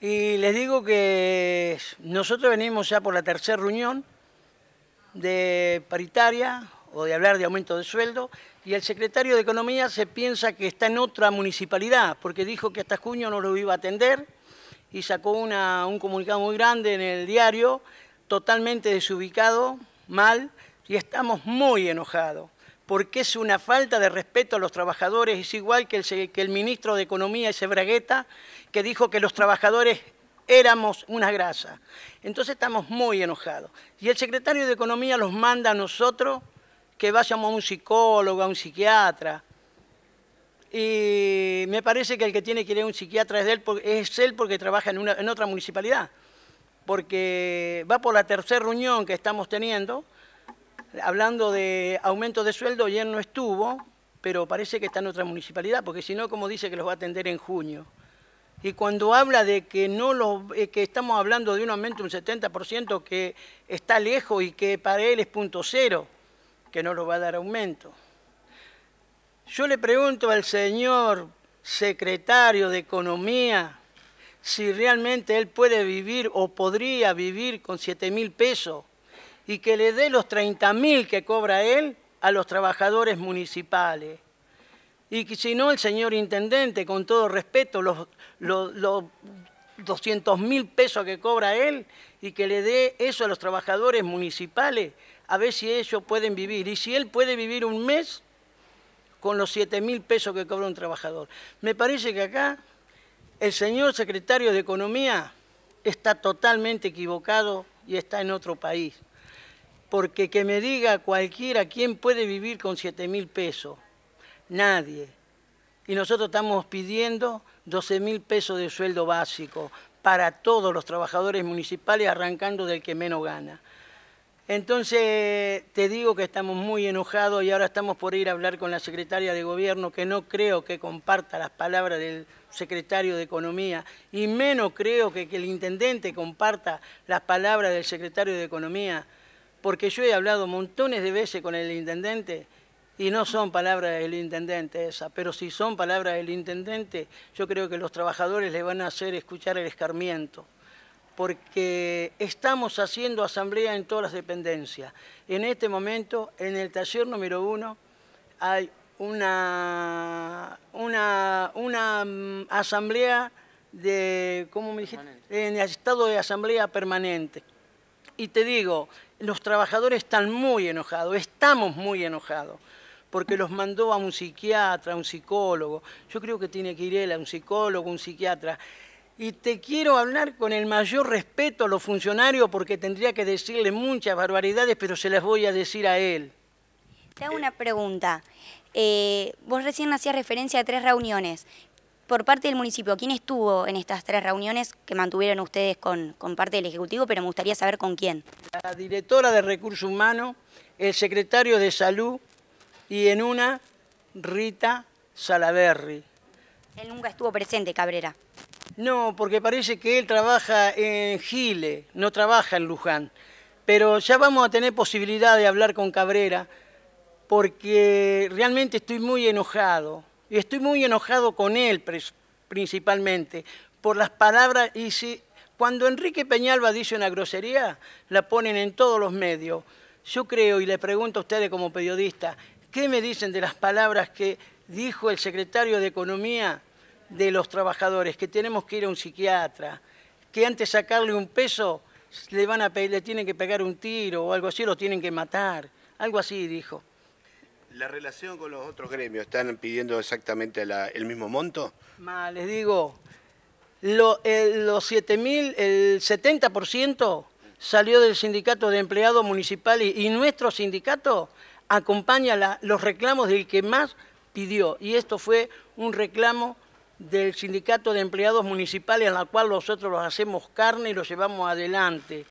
Y les digo que nosotros venimos ya por la tercera reunión de paritaria o de hablar de aumento de sueldo y el secretario de Economía se piensa que está en otra municipalidad porque dijo que hasta junio no lo iba a atender y sacó un comunicado muy grande en el diario totalmente desubicado, mal y estamos muy enojados porque es una falta de respeto a los trabajadores, es igual que el, ministro de Economía, ese Bragueta, que dijo que los trabajadores éramos una grasa. Entonces estamos muy enojados. Y el secretario de Economía los manda a nosotros que vayamos a un psicólogo, a un psiquiatra. Y me parece que el que tiene que ir a un psiquiatra es él, es él porque trabaja en, en otra municipalidad. Porque va por la tercera reunión que estamos teniendo hablando de aumento de sueldo, ayer no estuvo, pero parece que está en otra municipalidad, porque si no, como dice que los va a atender en junio. Y cuando habla de que, no eh, que estamos hablando de un aumento de un 70% que está lejos y que para él es punto cero, que no lo va a dar aumento. Yo le pregunto al señor secretario de Economía si realmente él puede vivir o podría vivir con 7 mil pesos y que le dé los 30.000 mil que cobra él a los trabajadores municipales. Y que si no, el señor intendente, con todo respeto, los, los, mil pesos que cobra él y que le dé eso a los trabajadores municipales, a ver si ellos pueden vivir. Y si él puede vivir un mes con los 7 mil pesos que cobra un trabajador. Me parece que acá el señor secretario de Economía está totalmente equivocado y está en otro país porque que me diga cualquiera quién puede vivir con 7 mil pesos. Nadie. Y nosotros estamos pidiendo 12 mil pesos de sueldo básico para todos los trabajadores municipales, arrancando del que menos gana. Entonces, te digo que estamos muy enojados y ahora estamos por ir a hablar con la secretaria de Gobierno, que no creo que comparta las palabras del secretario de Economía, y menos creo que, que el intendente comparta las palabras del secretario de Economía porque yo he hablado montones de veces con el intendente y no son palabras del intendente esas, pero si son palabras del intendente, yo creo que los trabajadores le van a hacer escuchar el escarmiento, porque estamos haciendo asamblea en todas las dependencias. En este momento, en el taller número uno, hay una, una, una mm, asamblea de, ¿cómo me dijiste? En el estado de asamblea permanente. Y te digo, los trabajadores están muy enojados, estamos muy enojados, porque los mandó a un psiquiatra, a un psicólogo. Yo creo que tiene que ir él a un psicólogo, un psiquiatra. Y te quiero hablar con el mayor respeto a los funcionarios porque tendría que decirle muchas barbaridades, pero se las voy a decir a él. Te hago una pregunta. Eh, vos recién hacías referencia a tres reuniones por parte del municipio, ¿quién estuvo en estas tres reuniones que mantuvieron ustedes con, parte del Ejecutivo? Pero me gustaría saber con quién. La directora de Recursos Humanos, el secretario de Salud y en una, Rita Salaverri. Él nunca estuvo presente, Cabrera. No, porque parece que él trabaja en Gile, no trabaja en Luján. Pero ya vamos a tener posibilidad de hablar con Cabrera, porque realmente estoy muy enojado. Y estoy muy enojado con él principalmente por las palabras y si cuando Enrique Peñalba dice una grosería, la ponen en todos los medios. Yo creo y le pregunto a ustedes como periodista, ¿qué me dicen de las palabras que dijo el secretario de Economía de los trabajadores? Que tenemos que ir a un psiquiatra, que antes de sacarle un peso le, van a, le tienen que pegar un tiro o algo así, lo tienen que matar. Algo así dijo. ¿La relación con los otros gremios? ¿Están pidiendo exactamente el mismo monto? Ma, les digo, el, los 7.000, el 70% salió del sindicato de empleados municipales y nuestro sindicato acompaña los reclamos del que más pidió. Y esto fue un reclamo del sindicato de empleados municipales, en la cual nosotros los hacemos carne y los llevamos adelante.